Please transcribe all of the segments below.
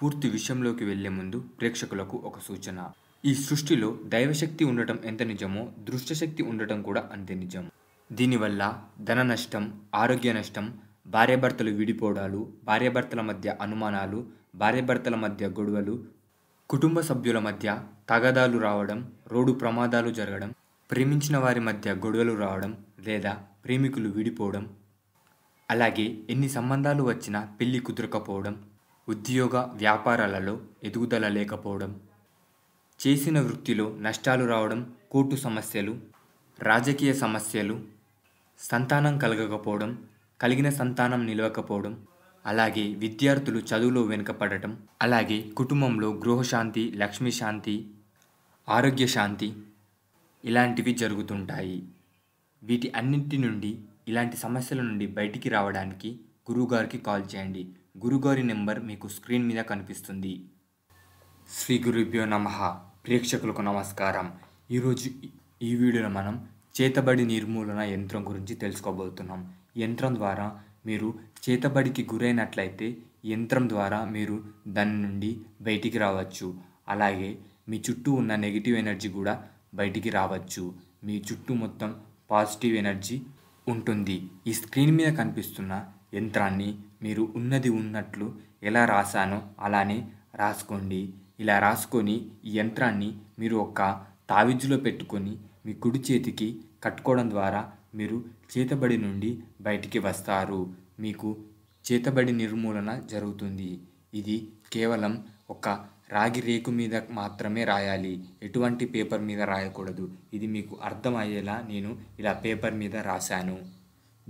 పూర్తి విషయంలోకి వెళ్లే ముందు ప్రేక్షకులకు ఒక సూచన ఈ సృష్టిలో దైవశక్తి ఉండటం ఎంత నిజమో దృష్టశక్తి ఉండటం కూడా అంతే నిజం దీనివల్ల ధన నష్టం ఆరోగ్య నష్టం భార్యాభర్తలు విడిపోవడాలు భార్యాభర్తల మధ్య అనుమానాలు భార్యాభర్తల మధ్య గొడవలు కుటుంబ సభ్యుల మధ్య తగదాలు రావడం రోడ్డు ప్రమాదాలు జరగడం ప్రేమించిన వారి మధ్య గొడవలు రావడం లేదా ప్రేమికులు విడిపోవడం అలాగే ఎన్ని సంబంధాలు వచ్చినా పెళ్లి కుదరకపోవడం ఉద్యోగ వ్యాపారాలలో ఎదుగుదల లేకపోవడం చేసిన వృత్తిలో నష్టాలు రావడం కోర్టు సమస్యలు రాజకీయ సమస్యలు సంతానం కలగకపోవడం కలిగిన సంతానం నిలవకపోవడం అలాగే విద్యార్థులు చదువులో వెనుకపడటం అలాగే కుటుంబంలో గృహశాంతి లక్ష్మీ శాంతి ఆరోగ్య శాంతి ఇలాంటివి జరుగుతుంటాయి వీటి అన్నింటి నుండి ఇలాంటి సమస్యల నుండి బయటికి రావడానికి గురువుగారికి కాల్ చేయండి గురుగారి నెంబర్ మీకు స్క్రీన్ మీద కనిపిస్తుంది శ్రీ గురుభ్యో నమ ప్రేక్షకులకు నమస్కారం ఈరోజు ఈ వీడియోలో మనం చేతబడి నిర్మూలన యంత్రం గురించి తెలుసుకోబోతున్నాం యంత్రం ద్వారా మీరు చేతబడికి గురైనట్లయితే యంత్రం ద్వారా మీరు దాని నుండి బయటికి రావచ్చు అలాగే మీ చుట్టూ ఉన్న నెగిటివ్ ఎనర్జీ కూడా బయటికి రావచ్చు మీ చుట్టూ మొత్తం పాజిటివ్ ఎనర్జీ ఉంటుంది ఈ స్క్రీన్ మీద కనిపిస్తున్న యంత్రాన్ని మీరు ఉన్నది ఉన్నట్లు ఎలా రాశానో అలానే రాసుకోండి ఇలా రాసుకొని ఈ యంత్రాన్ని మీరు ఒక తావిజులో పెట్టుకొని మీ కుడి చేతికి కట్టుకోవడం ద్వారా మీరు చేతబడి నుండి బయటికి వస్తారు మీకు చేతబడి నిర్మూలన జరుగుతుంది ఇది కేవలం ఒక రాగి రేకు మీద మాత్రమే రాయాలి ఎటువంటి పేపర్ మీద రాయకూడదు ఇది మీకు అర్థమయ్యేలా నేను ఇలా పేపర్ మీద రాశాను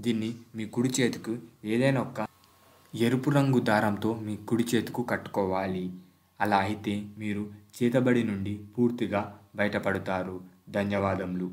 దీన్ని మీ కుడి చేతికి ఏదైనా ఒక ఎరుపు రంగు దారంతో మీ కుడి చేతికి కట్టుకోవాలి అలా అయితే మీరు చేతబడి నుండి పూర్తిగా బయటపడతారు ధన్యవాదములు